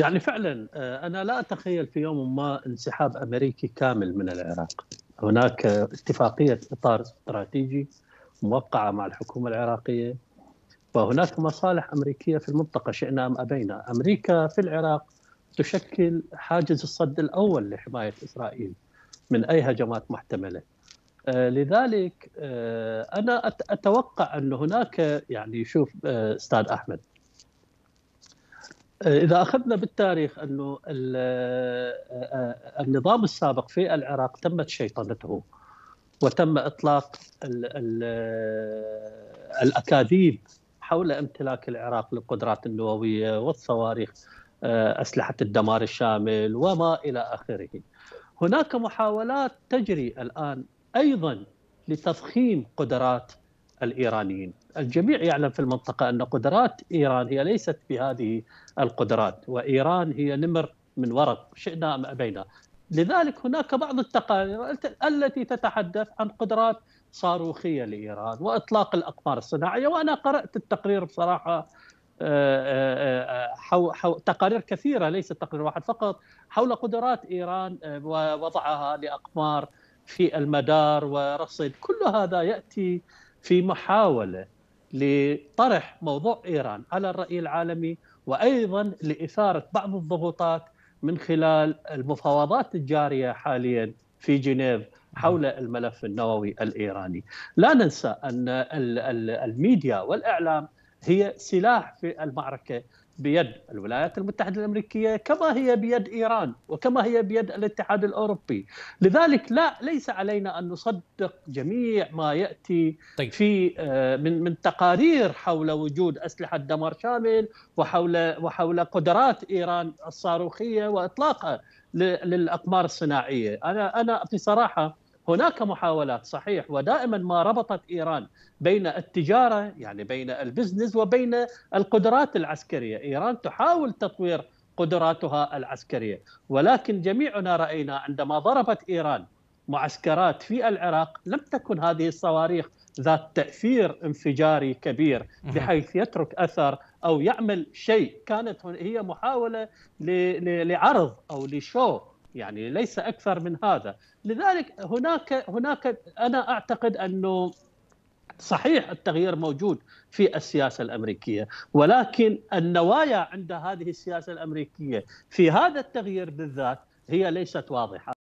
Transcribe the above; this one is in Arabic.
يعني فعلا آه، انا لا اتخيل في يوم ما انسحاب امريكي كامل من العراق هناك اتفاقيه اطار استراتيجي موقعه مع الحكومه العراقيه وهناك مصالح امريكيه في المنطقه شئنا ام ابينا امريكا في العراق تشكل حاجز الصد الاول لحمايه اسرائيل من اي هجمات محتمله آه، لذلك آه، انا اتوقع ان هناك يعني شوف استاذ احمد اذا اخذنا بالتاريخ انه آه، آه، النظام السابق في العراق تمت شيطنته وتم اطلاق ال ال آه، الاكاذيب حول امتلاك العراق للقدرات النوويه والصواريخ اسلحه الدمار الشامل وما الى اخره. هناك محاولات تجري الان ايضا لتضخيم قدرات الايرانيين. الجميع يعلم في المنطقه ان قدرات ايران هي ليست بهذه القدرات، وايران هي نمر من ورق شئنا ام ابينا. لذلك هناك بعض التقارير التي تتحدث عن قدرات صاروخيه لايران واطلاق الاقمار الصناعيه وانا قرات التقرير بصراحه آه، آه، آه، حو حو تقارير كثيره ليس تقرير واحد فقط حول قدرات ايران ووضعها لاقمار في المدار ورصد كل هذا ياتي في محاوله لطرح موضوع ايران على الراي العالمي وايضا لاثاره بعض الضغوطات من خلال المفاوضات الجاريه حاليا في جنيف حول الملف النووي الايراني. لا ننسى ان الميديا والاعلام هي سلاح في المعركه بيد الولايات المتحده الامريكيه كما هي بيد ايران وكما هي بيد الاتحاد الاوروبي، لذلك لا ليس علينا ان نصدق جميع ما ياتي طيب. في آه، من من تقارير حول وجود اسلحه دمار شامل وحول وحول قدرات ايران الصاروخيه واطلاقها للاقمار الصناعيه، انا انا بصراحه هناك محاولات صحيح ودائما ما ربطت ايران بين التجاره يعني بين البزنس وبين القدرات العسكريه، ايران تحاول تطوير قدراتها العسكريه، ولكن جميعنا راينا عندما ضربت ايران معسكرات في العراق لم تكن هذه الصواريخ ذات تاثير انفجاري كبير بحيث يترك اثر او يعمل شيء، كانت هي محاوله لعرض او لشو يعني ليس اكثر من هذا لذلك هناك هناك انا اعتقد انه صحيح التغيير موجود في السياسه الامريكيه ولكن النوايا عند هذه السياسه الامريكيه في هذا التغيير بالذات هي ليست واضحه